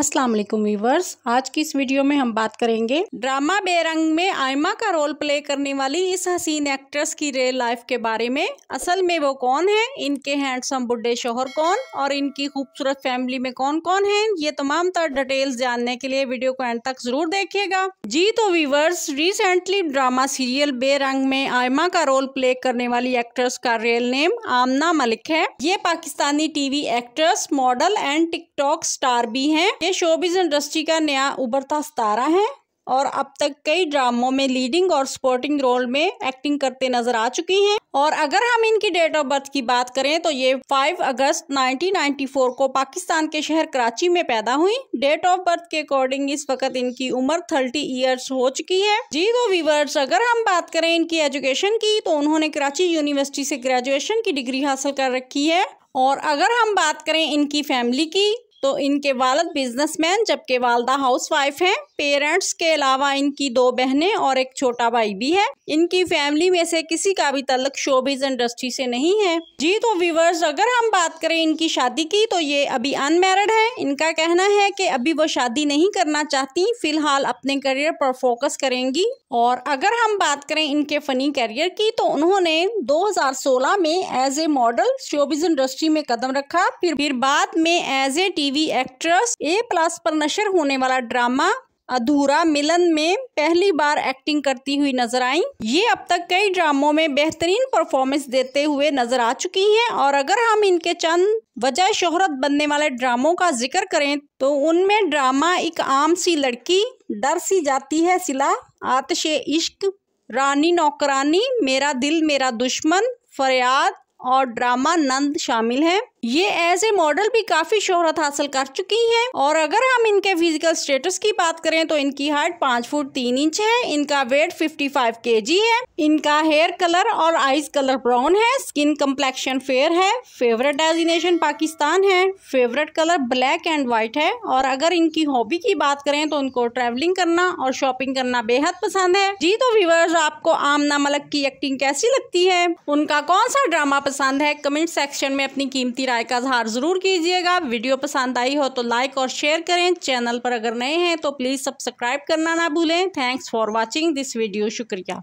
अस्सलाम वालेकुम आज की इस वीडियो में हम बात करेंगे ड्रामा बेरंग में आयमा का रोल प्ले करने वाली इस हसीन एक्ट्रेस की रियल लाइफ के बारे में असल में वो कौन है इनके हैंडसम बुड्ढे शोहर कौन और इनकी खूबसूरत फैमिली में कौन कौन है ये तमाम तर डिटेल्स जानने के लिए वीडियो को एंड तक जरूर देखिएगा जी तो वीवर्स रिसेंटली ड्रामा सीरियल बेरंग में आयमा का रोल प्ले करने वाली एक्ट्रेस का रियल नेम आमना मलिक है ये Pakistani TV actress model and TikTok star भी है ये शोबिज इंडस्ट्री का नया उभरता सितारा है और अब तक कई ड्रामों में लीडिंग और स्पोर्टिंग रोल में एक्टिंग करते नजर आ चुकी हैं और अगर हम इनकी डेट ऑफ बर्थ की बात करें तो ये 5 अगस्त 1994 को पाकिस्तान के शहर कराची में पैदा हुई डेट ऑफ बर्थ के अकॉर्डिंग इस वक्त इनकी उम्र 30 इयर्स हो चुकी है जी तो वीवर्स अगर हम बात करें इनकी एजुकेशन की तो उन्होंने कराची यूनिवर्सिटी से ग्रेजुएशन की डिग्री हासिल कर रखी है और अगर हम बात करें इनकी फैमिली की तो इनके वालद बिजनेसमैन जबकि वालदा हाउसवाइफ हैं पेरेंट्स के अलावा इनकी दो बहनें और एक छोटा भाई भी है इनकी फैमिली में से किसी का भी तलक शोबिज इंडस्ट्री से नहीं है जी तो व्यूवर्स अगर हम बात करें इनकी शादी की तो ये अभी अनमेरिड है इनका कहना है कि अभी वो शादी नहीं करना चाहती फिलहाल अपने करियर पर फोकस करेंगी और अगर हम बात करें इनके फनी करियर की तो उन्होंने सोलह में as a model showbiz industry में कदम रखा फिर फिर बाद में as a T TV actress A Plus पर नशर होने वाला ड्रामा अधूरा मिलन में पहली बार एक्टिंग करती हुई नजर आई ये अब तक कई ड्रामों में बेहतरीन परफॉर्मेंस देते हुए नजर आ चुकी हैं और अगर हम इनके चंद वजह शोहरत बनने वाले ड्रामों का जिक्र करें तो उनमें ड्रामा एक आम सी लड़की डर सी जाती है सिला आतश इश्क रानी नौकरानी मेरा दिल मेरा दुश्मन फरियाद और ड्रामा नंद शामिल है ये एज ए मॉडल भी काफी शोहरत हासिल कर चुकी हैं और अगर हम इनके फिजिकल स्टेटस की बात करें तो इनकी हाइट पांच फुट तीन इंच है इनका वेट 55 फाइव है इनका हेयर कलर और आईज कलर ब्राउन है स्किन कम्प्लेक्शन फेयर है फेवरेट डेजिनेशन पाकिस्तान है favourite colour black and white है और अगर इनकी हॉबी की बात करें तो उनको ट्रेवलिंग करना और शॉपिंग करना बेहद पसंद है जी तो व्यूवर्स आपको आमना मलक की एक्टिंग कैसी लगती है उनका कौन सा ड्रामा पसंद है कमेंट सेक्शन में अपनी कीमती राय का इजहार ज़रूर कीजिएगा वीडियो पसंद आई हो तो लाइक और शेयर करें चैनल पर अगर नए हैं तो प्लीज़ सब्सक्राइब करना ना भूलें thanks for watching this video शुक्रिया